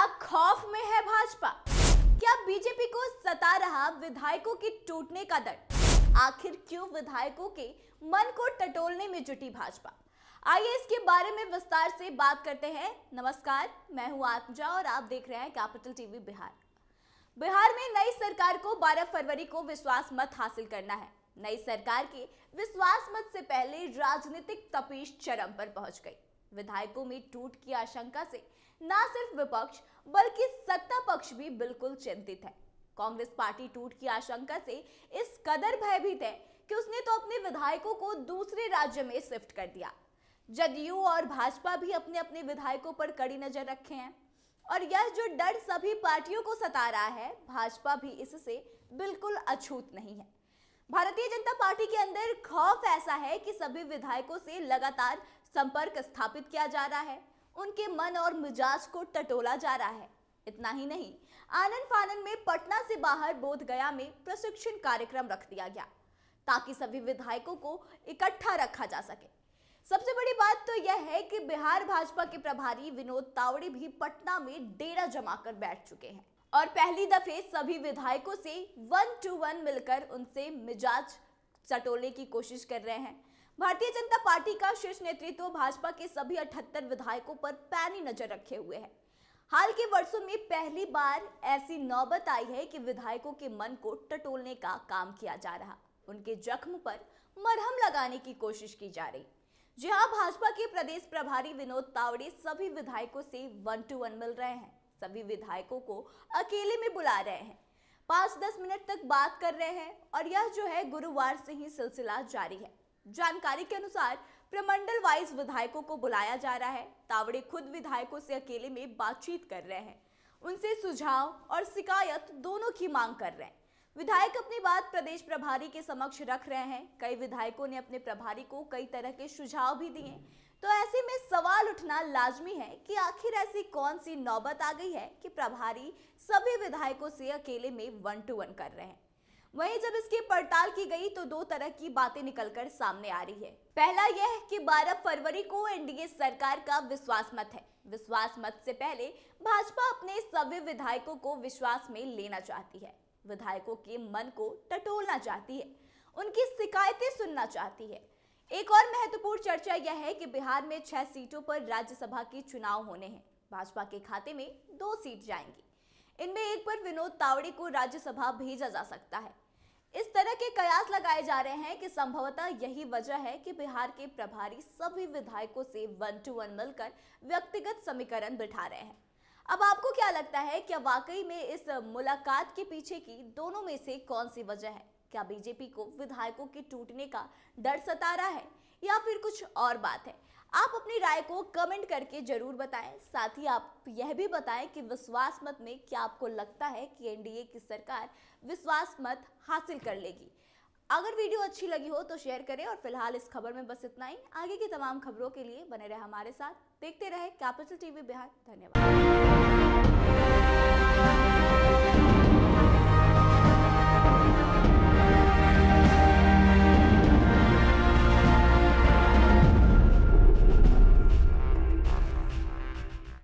क्या खौफ में है भाजपा क्या बीजेपी को सता रहा विधायकों की टूटने का दर्द आखिर क्यों विधायकों के मन को टटोलने में जुटी भाजपा आइए इसके बारे में विस्तार से बात करते हैं नमस्कार मैं हूं आत्मजा और आप देख रहे हैं कैपिटल टीवी बिहार बिहार में नई सरकार को 12 फरवरी को विश्वास मत हासिल करना है नई सरकार के विश्वास मत से पहले राजनीतिक तपीश चरम पर पहुंच गई विधायकों में टूट की आशंका से न सिर्फ विपक्ष बल्कि सत्ता पक्ष भी बिल्कुल चिंतित है कांग्रेस पार्टी टूट की आशंका से इस कदर भयभीत है कि उसने तो अपने विधायकों को दूसरे राज्य में शिफ्ट कर दिया जदयू और भाजपा भी अपने अपने विधायकों पर कड़ी नजर रखे हैं और यह जो डर सभी पार्टियों को सता रहा है भाजपा भी इससे बिल्कुल अछूत नहीं है भारतीय जनता पार्टी के अंदर खौफ ऐसा है कि सभी विधायकों से लगातार संपर्क स्थापित किया जा रहा है उनके मन और मिजाज को टटोला जा रहा है इतना ही नहीं आनंद फानंद में पटना से बाहर बोधगया में प्रशिक्षण कार्यक्रम रख दिया गया ताकि सभी विधायकों को इकट्ठा रखा जा सके सबसे बड़ी बात तो यह है कि बिहार भाजपा के प्रभारी विनोद तावड़े भी पटना में डेरा जमाकर बैठ चुके हैं और पहली दफे सभी विधायकों से वन टू वन मिलकर उनसे मिजाज चटोले की कोशिश कर रहे हैं भारतीय जनता पार्टी का शीर्ष नेतृत्व भाजपा के सभी 78 विधायकों पर पैनी नजर रखे हुए है हाल के वर्षों में पहली बार ऐसी नौबत आई है कि विधायकों के मन को टटोलने का काम किया जा रहा उनके जख्म पर मरहम लगाने की कोशिश की जा रही जी हाँ भाजपा के प्रदेश प्रभारी विनोद तावड़े सभी विधायकों से वन टू वन मिल रहे हैं सभी विधायकों को अकेले में बुला रहे हैं पांच दस मिनट तक बात कर रहे हैं और यह जो है गुरुवार से ही सिलसिला जारी है जानकारी के अनुसार प्रमंडल वाइज विधायकों को बुलाया जा रहा है तावड़े खुद विधायकों से अकेले में बातचीत कर रहे हैं उनसे सुझाव और शिकायत दोनों की मांग कर रहे हैं विधायक अपनी बात प्रदेश प्रभारी के समक्ष रख रहे हैं कई विधायकों ने अपने प्रभारी को कई तरह के सुझाव भी दिए तो ऐसे में सवाल उठना लाजमी है कि आखिर ऐसी कौन सी नौबत आ गई है कि प्रभारी सभी विधायकों से अकेले में वन टू वन कर रहे हैं वहीं जब इसकी पड़ताल की गई तो दो तरह की बातें निकलकर सामने आ रही है पहला यह कि 12 फरवरी को एनडीए सरकार का विश्वास मत है विश्वास मत से पहले भाजपा अपने सभी विधायकों को विश्वास में लेना चाहती है विधायकों के मन को टटोलना चाहती है उनकी शिकायतें सुनना चाहती है एक और महत्वपूर्ण चर्चा यह है कि बिहार में छह सीटों पर राज्यसभा के चुनाव होने हैं भाजपा के खाते में दो सीट जाएंगी इनमें एक पर विनोद तावड़े को राज्यसभा भेजा जा सकता है इस तरह के कयास लगाए जा रहे हैं कि संभवतः यही वजह है कि बिहार के प्रभारी सभी विधायकों से वन टू वन मिलकर व्यक्तिगत समीकरण बिठा रहे हैं अब आपको क्या लगता है क्या वाकई में इस मुलाकात के पीछे की दोनों में से कौन सी वजह है क्या बीजेपी को विधायकों के टूटने का डर सता रहा है या फिर कुछ और बात है आप अपनी राय को कमेंट करके जरूर बताएं साथ ही आप यह भी बताएं कि विश्वास मत में क्या आपको लगता है कि एनडीए की सरकार विश्वास मत हासिल कर लेगी अगर वीडियो अच्छी लगी हो तो शेयर करें और फिलहाल इस खबर में बस इतना ही आगे की तमाम खबरों के लिए बने रहे हमारे साथ देखते रहे कैपिटल टीवी बिहार धन्यवाद